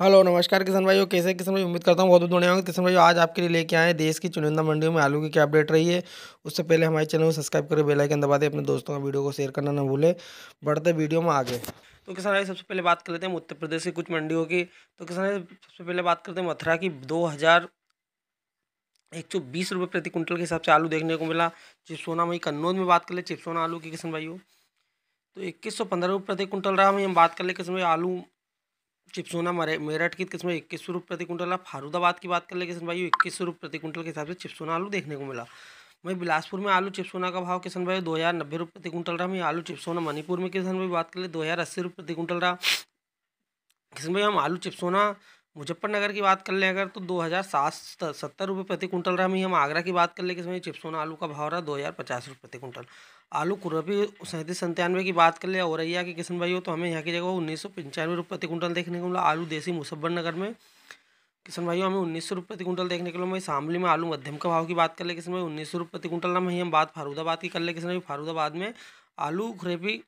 hello नमस्कार किसान भाइयों कैसे किसान भाई उम्मीद करता हूँ बहुत बहुत धन्यवाद होंगे किसान भाई आज आपके लिए लेके आए देश की चुनिंदा मंडियों में आलू की क्या अपडेट रही है उससे पहले हमारे चैनल को सब्सक्राइब करें बेल आइकन दबा दें अपने दोस्तों का वीडियो को शेयर करना ना भूले बढ़ते वीडियो में आगे तो किसान भाई सबसे पहले बात कर लेते हैं उत्तर प्रदेश की कुछ मंडियों की तो किसान भाई सबसे पहले बात करते हैं मथुरा की दो हज़ार एक सौ बीस रुपये प्रति क्विंटल के हिसाब से आलू देखने को मिला चिपसोना वहीं कन्नौज में बात कर ले चिपसोना आलू की किसान भाइयों तो इक्कीस सौ पंद्रह रुपये प्रति क्विंटल रहा वहीं हम बात कर ले किसान भाई आलू चिप्सोना मेरठ की किस्म इक्कीस सौ रुपये प्रति क्विंटल आप फारूदाबाद की बात कर ले किसान भाई इक्कीस सौ रुपये प्रति क्विंटल के हिसाब से चिप्सोना आलू देखने को मिला वहीं बिलासपुर में आलू चिप्सोना का भाव किसान भाई दो हज़ार नब्बे रुपये प्रति क्विंटल रहा वहीं आलू चिप्सोना मणिपुर में किसान भाई बात कर ले दो हज़ार अस्सी रुपये प्रति क्विंटल रहा किसान भाई हम आलू चिप्सोना मुजफ्फरनगर की बात कर लें अगर तो दो हज़ार सात सत्तर रुपये प्रति कुंटल रहा वहीं हम आगरा की बात कर लें कि इसमें चिप्सोन आलू का भाव रहा दो हज़ार पचास रुपये प्रति कुंटल आलू कुरबी सैंतीस संतानवे की बात कर लें औरैया के किशन भाई हो तो हमें यहाँ की जगह उन्नीस सौ पंचानवे रुपये प्रति कुंटल देखने को मिला आलू देसी मुजफ्फरनगर में किशन भाई हमें उन्नीस सौ रुपये प्रति कुंटल देखने को मिला शामली में आलू मध्यम का भाव की बात कर ले किसान भाई उन्नीस सौ रुपये प्रति कुंटल ना वहीं हम बात फारूदाबाद की कर ले किसान भाई फारूदाबाद में आलू खुरेपी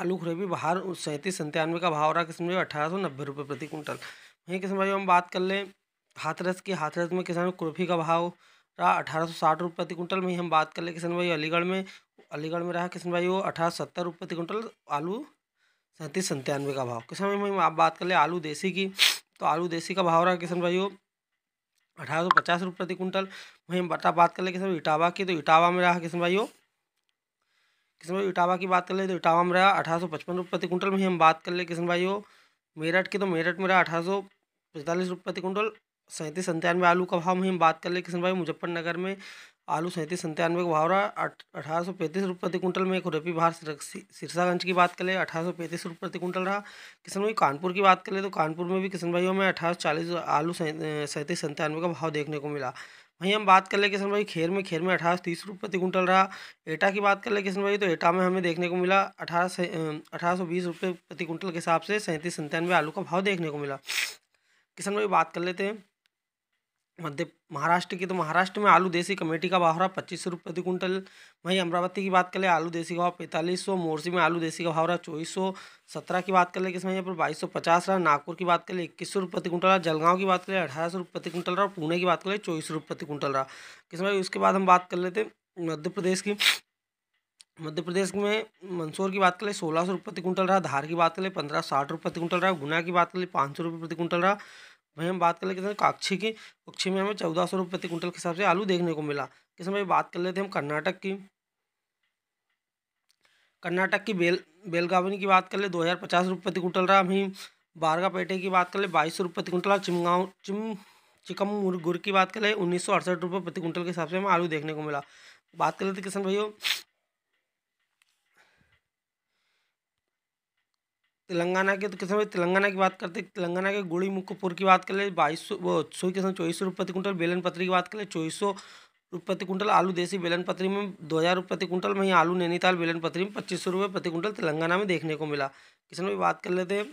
आलू खुरेपी बाहर सैंतीस संतानवे का भाव रहा किसान भाई अठारह सौ नब्बे रुपये प्रति कुंटल वहीं किसान भाई हम बात कर लें हाथरस की हाथरस में किसान कुर्फी का भाव रहा अठारह सौ साठ रुपये प्रति कुंटल में हम बात कर लें किसान भाई अलीगढ़ में अलीगढ़ में रहा किसान भाई वो अठारह सत्तर रुपये प्रति क्विंटल आलू सैंतीस संतानवे का भाव किसान भाई आप बात कर लें आलू देसी की तो आलू देसी का भाव रहा किसान भाई वो अठारह सौ पचास रुपये प्रति क्विंटल वहीं बटा बात कर लें किसान इटावा की तो इटावा में रहा किसान भाई वो किसान भाई इटावा की बात कर ले तो इटावा में रहा अठारह सौ पचपन रुपये प्रति क्विंटल में हम बात कर ले किसान भाई वो मेरठ के तो मेरठ में रहा अठारह सौ पैंतालीस रुपये प्रति कुंटल सैंतीस सन्तानवे आलू का भाव हम बात कर ले किशन भाई मुजफ्फरनगर में आलू सैंतीस सन्तानवे का भाव रहा अठारह सौ पैंतीस रुपये प्रति कुंटल में खुरपी भार सिरसागंज की बात कर ले अठारह सौ पैंतीस रुपये प्रति कुंटल रहा किशन भाई कानपुर की बात कर ले तो कानपुर में भी किशन भाइयों में अठारह सौ चालीस आलू सैंतीस सन्तानवे का भाव देखने को मिला वहीं हम बात कर ले किशन भाई खेर में खेर में अठारह सौ तीस रुपये प्रति क्विंटल रहा एटा की बात कर ले किशन भाई तो एटा में हमें देखने को मिला अठारह से अठारह सौ बीस रुपये प्रति क्विंटल के हिसाब से सैंतीस संतानवे आलू का भाव देखने को मिला किशन भाई बात कर लेते हैं मध्य महाराष्ट्र की तो महाराष्ट्र में आलू देसी कमेटी का भाव रहा पच्चीस रुपये प्रति क्विंटल वहीं अमरावती की बात करें आलू देसी का भाव पैंतालीस सौ मोरसी में आलू देसी का भाव रहा चौबीस सौ सत्रह की बात कर ले किसमें यहाँ पर बाईस सौ पचास रहा नागपुर की बात कर ले इक्कीस सौ रुपये प्रति क्विंटल रहा जलगांव की बात करें अठारह सौ रुपये प्रति क्विंटल रहा और पुणे की बात करें चौबीस रुपये प्रति कुंटल रहा किसमें उसके बाद हम बात कर लेते मध्य प्रदेश की मध्य प्रदेश में मंदसौर की बात करें सोलह सौ प्रति क्विंटल रहा धार की बात करें पंद्रह साठ रुपये प्रति क्विंटल रहा गुना की बात कर ले पाँच सौ रुपये प्रति क्विंटल रहा वहीं हम बात कर लेते हैं काक्षी की पक्षी में हमें चौदह सौ रुपये प्रति क्विंटल के हिसाब से आलू देखने को मिला किस भाई बात कर लेते हैं हम कर्नाटक की कर्नाटक की बेल बेलगावनी की बात कर ले दो हज़ार पचास रुपये प्रति क्विंटल रहा वहीं बारगा पेटे की बात कर ले बाईस सौ रुपये प्रति क्विंटल और चिमगांव चिम चिकम गुर की बात कर ले उन्नीस सौ अड़सठ रुपये प्रति क्विंटल के हिसाब से हमें आलू देखने को मिला बात कर लेते किसान भाइयों तेलंगाना के तो किसान भाई तेलंगाना की बात करते हैं तेलंगाना के गुड़ी मुखपुर की बात कर ले बाईस सौ वो सौ किसान चौबीस सौ रुपये प्रति कुंटल बेलन पत्री की बात कर ले चौबीस सौ रुपये प्रति कुंटल आलू देसी बेलन पत्री में दो हज़ार रुपये प्रति कुंटल वहीं आलू नैनीताल बेलन पत्री में पच्चीस सौ रुपये प्रति कुंटल तेलंगाना में देखने को मिला किसान भाई बात कर लेते हैं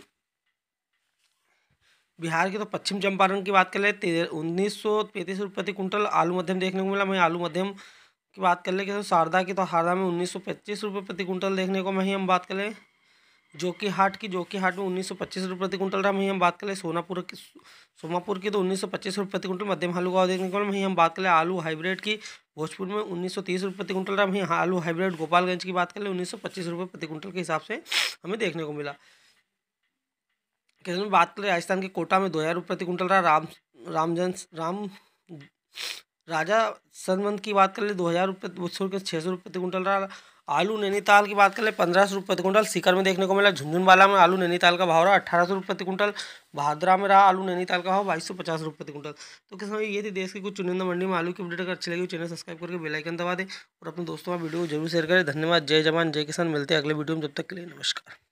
बिहार के तो पश्चिम चंपारण की बात कर ले उन्नीस सौ पैंतीस रुपये प्रति कुंटल आलू मध्यम देखने को मिला वहीं आलू मध्यम की बात कर ले किसान शारदा की तो शारदा में उन्नीस सौ पच्चीस रुपये प्रति कुंटल देखने को वहीं हम बात कर लें जोकी हाट की जो कि हाट में उन्नीस सौ पच्चीस रुपये प्रति क्विंटल रहा वहीं हम बात करें सोनापुर की सोमापुर की तो उन्नीस सौ पच्चीस रुपये प्रति क्विंटल मध्यम आलू का देखने को मिला वहीं हम बात करें आलू हाइब्रिड की भोजपुर में उन्नीस सौ तीस रुपये प्रति क्विंटल रहा वहीं आलू हाइब्रिड गोपालगंज की बात करें उन्नीस सौ पच्चीस रुपये प्रति क्विंटल के हिसाब से हमें देखने को मिला कैसे बात करें राजस्थान के कोटा में दो हज़ार रुपये प्रति क्विंटल रहा राम रामजन राम राजा सनमंद की बात कर ले दो हज़ार रुपये छः सौ रुपये प्रति क्विंटल रहा आलू नैनीताल की बात कर ले पंद्रह सौ रुपये प्रति क्विंटल सीकर में देखने को मिला झुंझुनवाला में आलू नैनीताल का भाव रहा अठारह सौ रुपये प्रति क्विंटल भादरा में रहा आलू नैनीताल का भाव बाईस सौ पचास रुपये प्रति क्विंटल तो किसान ये थी देश की कुछ चुनिंदा मंडी में आलू की अपडेट अगर अच्छी लगी चैनल सब्सक्राइब करके बेलाइकन दबा दें और अपने दोस्तों का वीडियो को जरूर शेयर करें धन्यवाद जय जवान जय किसान मिलते हैं अगले वीडियो में जब तक के लिए नमस्कार